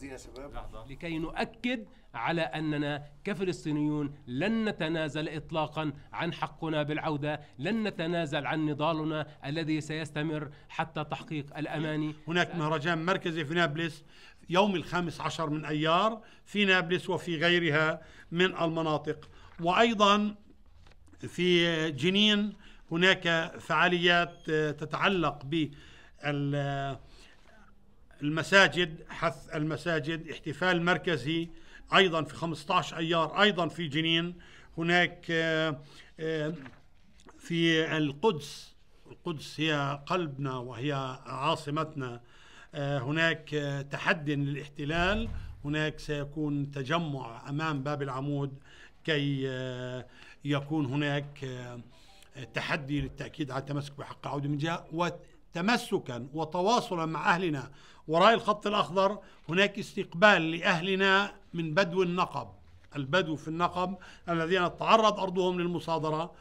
قصدي يا شباب لكي نؤكد على أننا كفلسطينيون لن نتنازل إطلاقا عن حقنا بالعودة لن نتنازل عن نضالنا الذي سيستمر حتى تحقيق الأماني هناك مهرجان مركزي في نابلس يوم الخامس عشر من أيار في نابلس وفي غيرها من المناطق وأيضا في جنين هناك فعاليات تتعلق بال المساجد حث المساجد احتفال مركزي ايضا في 15 ايار ايضا في جنين هناك آه، آه، في القدس القدس هي قلبنا وهي عاصمتنا آه، هناك تحدي للاحتلال هناك سيكون تجمع امام باب العمود كي يكون هناك تحدي للتاكيد على التمسك بحق عوده من جهه تمسكا وتواصلا مع أهلنا وراء الخط الأخضر هناك استقبال لأهلنا من بدو النقب البدو في النقب الذين تعرض أرضهم للمصادرة